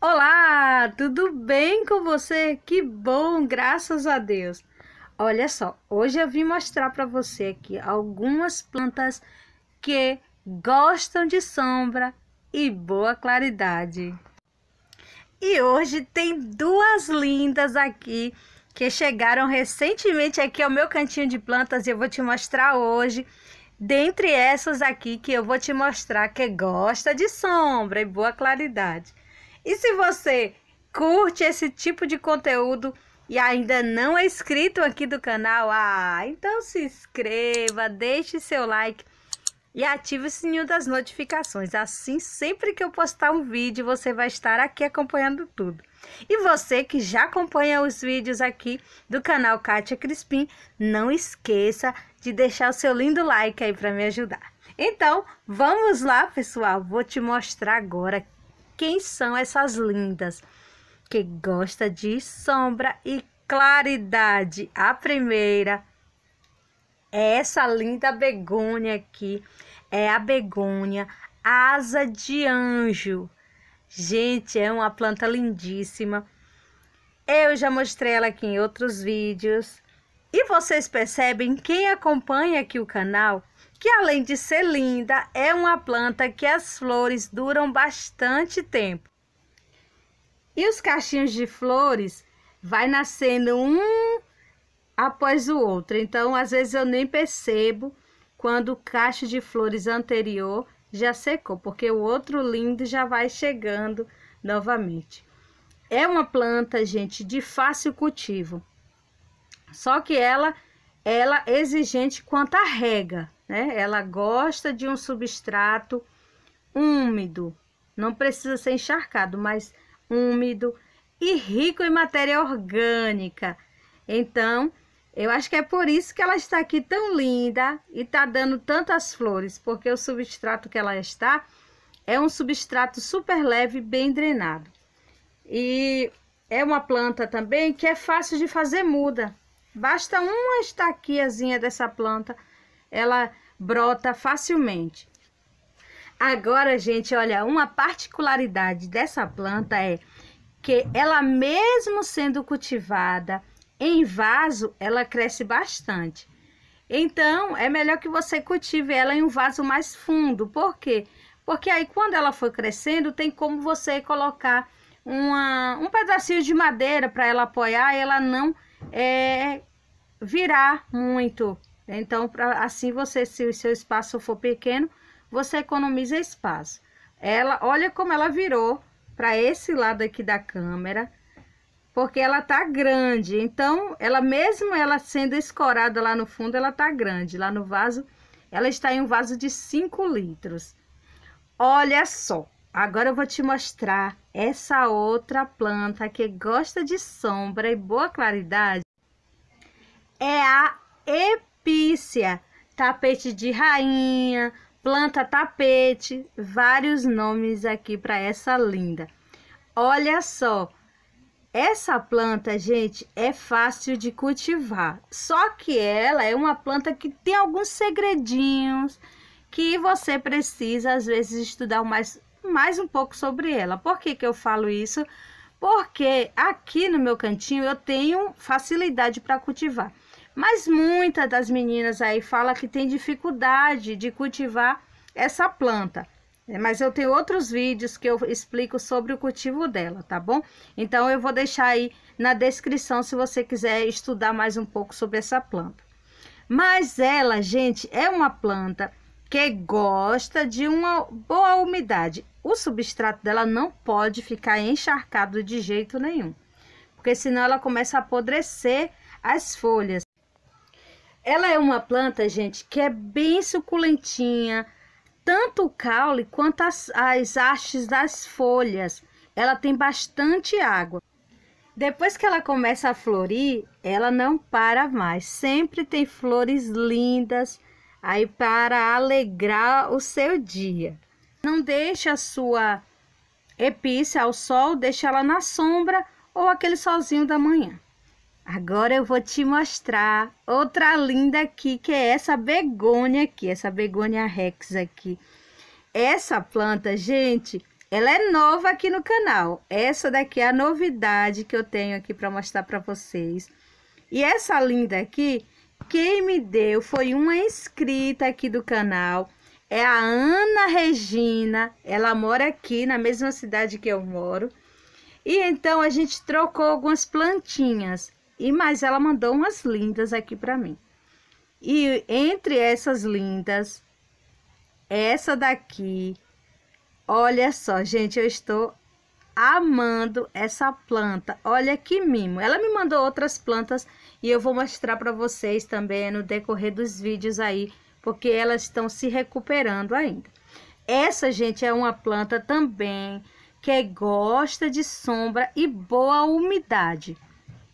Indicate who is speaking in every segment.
Speaker 1: Olá, tudo bem com você? Que bom, graças a Deus. Olha só, hoje eu vim mostrar para você aqui algumas plantas que gostam de sombra e boa claridade. E hoje tem duas lindas aqui que chegaram recentemente aqui ao meu cantinho de plantas e eu vou te mostrar hoje. Dentre essas aqui que eu vou te mostrar que gosta de sombra e boa claridade. E se você curte esse tipo de conteúdo e ainda não é inscrito aqui do canal, ah, então se inscreva, deixe seu like e ative o sininho das notificações. Assim, sempre que eu postar um vídeo, você vai estar aqui acompanhando tudo. E você que já acompanha os vídeos aqui do canal Kátia Crispim, não esqueça de deixar o seu lindo like aí para me ajudar. Então, vamos lá, pessoal. Vou te mostrar agora quem são essas lindas que gosta de sombra e claridade. A primeira é essa linda begônia aqui, é a begônia asa de anjo. Gente, é uma planta lindíssima. Eu já mostrei ela aqui em outros vídeos. E vocês percebem, quem acompanha aqui o canal, que além de ser linda, é uma planta que as flores duram bastante tempo. E os cachinhos de flores vai nascendo um após o outro. Então, às vezes eu nem percebo quando o cacho de flores anterior já secou, porque o outro lindo já vai chegando novamente. É uma planta, gente, de fácil cultivo. Só que ela ela é exigente quanto à rega né? Ela gosta de um substrato úmido, não precisa ser encharcado, mas úmido e rico em matéria orgânica. Então, eu acho que é por isso que ela está aqui tão linda e está dando tantas flores, porque o substrato que ela está é um substrato super leve, bem drenado. E é uma planta também que é fácil de fazer muda. Basta uma estaquiazinha dessa planta ela brota facilmente. Agora, gente, olha, uma particularidade dessa planta é que ela mesmo sendo cultivada em vaso, ela cresce bastante. Então, é melhor que você cultive ela em um vaso mais fundo. Por quê? Porque aí quando ela for crescendo, tem como você colocar uma, um pedacinho de madeira para ela apoiar, ela não é, virar muito então, pra, assim você, se o seu espaço for pequeno, você economiza espaço. Ela, olha como ela virou para esse lado aqui da câmera, porque ela tá grande. Então, ela mesmo ela sendo escorada lá no fundo, ela tá grande. Lá no vaso, ela está em um vaso de 5 litros. Olha só, agora eu vou te mostrar essa outra planta que gosta de sombra e boa claridade. É a ep propícia, tapete de rainha, planta tapete, vários nomes aqui para essa linda. Olha só, essa planta, gente, é fácil de cultivar. Só que ela é uma planta que tem alguns segredinhos que você precisa às vezes estudar mais mais um pouco sobre ela. Por que que eu falo isso? Porque aqui no meu cantinho eu tenho facilidade para cultivar. Mas muitas das meninas aí fala que tem dificuldade de cultivar essa planta. É, mas eu tenho outros vídeos que eu explico sobre o cultivo dela, tá bom? Então eu vou deixar aí na descrição se você quiser estudar mais um pouco sobre essa planta. Mas ela, gente, é uma planta que gosta de uma boa umidade. O substrato dela não pode ficar encharcado de jeito nenhum, porque senão ela começa a apodrecer as folhas. Ela é uma planta, gente, que é bem suculentinha, tanto o caule quanto as, as hastes das folhas. Ela tem bastante água. Depois que ela começa a florir, ela não para mais. Sempre tem flores lindas aí para alegrar o seu dia. Não deixe a sua epícia ao sol, deixe ela na sombra ou aquele solzinho da manhã. Agora eu vou te mostrar outra linda aqui, que é essa begônia aqui, essa begônia rex aqui. Essa planta, gente, ela é nova aqui no canal. Essa daqui é a novidade que eu tenho aqui para mostrar para vocês. E essa linda aqui, quem me deu foi uma inscrita aqui do canal. É a Ana Regina, ela mora aqui na mesma cidade que eu moro. E então a gente trocou algumas plantinhas. E mais ela mandou umas lindas aqui para mim. E entre essas lindas, essa daqui, olha só, gente, eu estou amando essa planta. Olha que mimo. Ela me mandou outras plantas e eu vou mostrar para vocês também no decorrer dos vídeos aí, porque elas estão se recuperando ainda. Essa, gente, é uma planta também que gosta de sombra e boa umidade.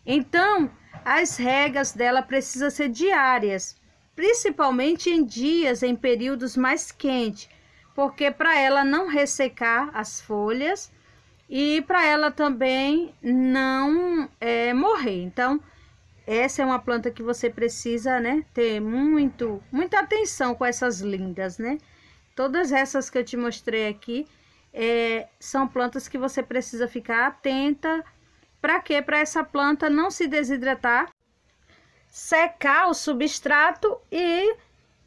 Speaker 1: Então, as regras dela precisam ser diárias, principalmente em dias em períodos mais quentes, porque para ela não ressecar as folhas e para ela também não é, morrer. Então, essa é uma planta que você precisa, né, ter muito, muita atenção com essas lindas, né? Todas essas que eu te mostrei aqui é, são plantas que você precisa ficar atenta para quê? Para essa planta não se desidratar, secar o substrato e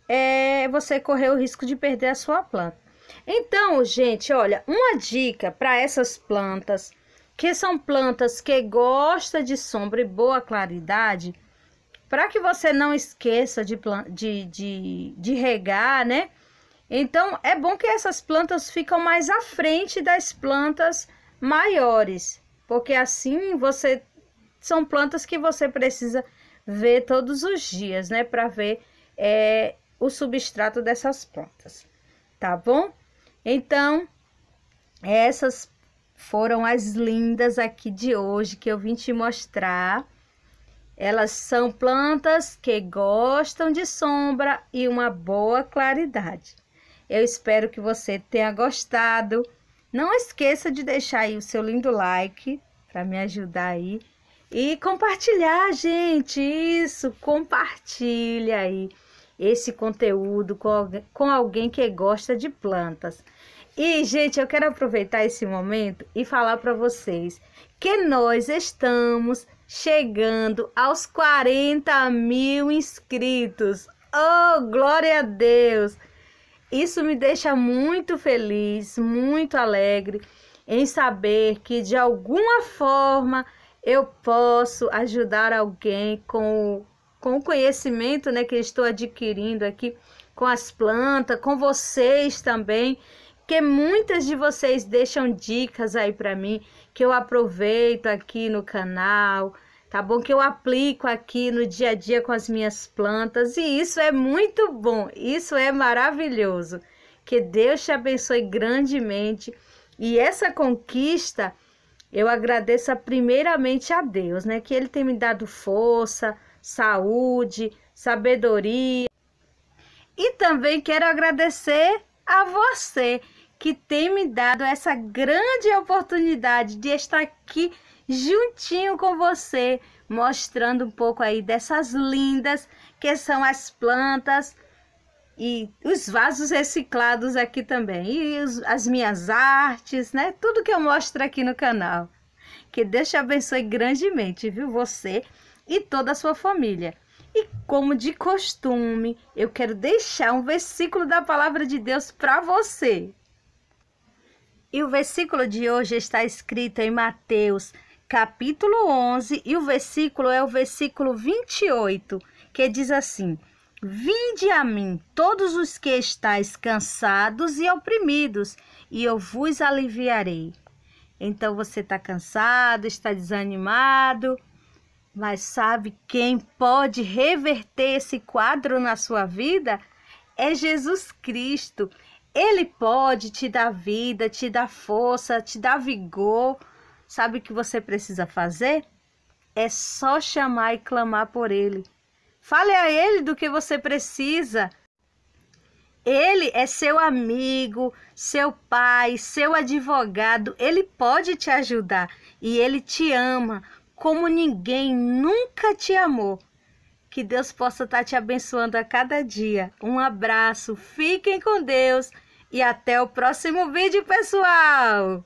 Speaker 1: é, você correr o risco de perder a sua planta. Então, gente, olha, uma dica para essas plantas, que são plantas que gostam de sombra e boa claridade, para que você não esqueça de, de, de, de regar, né? Então, é bom que essas plantas ficam mais à frente das plantas maiores porque assim você são plantas que você precisa ver todos os dias, né, para ver é, o substrato dessas plantas, tá bom? Então, essas foram as lindas aqui de hoje que eu vim te mostrar. Elas são plantas que gostam de sombra e uma boa claridade. Eu espero que você tenha gostado. Não esqueça de deixar aí o seu lindo like para me ajudar aí e compartilhar, gente. Isso, compartilha aí esse conteúdo com, com alguém que gosta de plantas. E, gente, eu quero aproveitar esse momento e falar para vocês que nós estamos chegando aos 40 mil inscritos. Oh, glória a Deus! Isso me deixa muito feliz, muito alegre em saber que de alguma forma eu posso ajudar alguém com o, com o conhecimento né, que estou adquirindo aqui, com as plantas, com vocês também que muitas de vocês deixam dicas aí para mim que eu aproveito aqui no canal, tá bom? Que eu aplico aqui no dia a dia com as minhas plantas e isso é muito bom, isso é maravilhoso. Que Deus te abençoe grandemente e essa conquista eu agradeço primeiramente a Deus, né? Que Ele tem me dado força, saúde, sabedoria. E também quero agradecer a você que tem me dado essa grande oportunidade de estar aqui juntinho com você, mostrando um pouco aí dessas lindas que são as plantas e os vasos reciclados aqui também, e os, as minhas artes, né? Tudo que eu mostro aqui no canal. Que Deus te abençoe grandemente, viu? Você e toda a sua família. E como de costume, eu quero deixar um versículo da palavra de Deus para você. E o versículo de hoje está escrito em Mateus, capítulo 11, e o versículo é o versículo 28, que diz assim: Vinde a mim, todos os que estáis cansados e oprimidos, e eu vos aliviarei. Então você está cansado, está desanimado, mas sabe quem pode reverter esse quadro na sua vida? É Jesus Cristo. Ele pode te dar vida, te dar força, te dar vigor. Sabe o que você precisa fazer? É só chamar e clamar por Ele. Fale a Ele do que você precisa. Ele é seu amigo, seu pai, seu advogado. Ele pode te ajudar e ele te ama como ninguém nunca te amou. Que Deus possa estar te abençoando a cada dia. Um abraço, fiquem com Deus. E até o próximo vídeo, pessoal!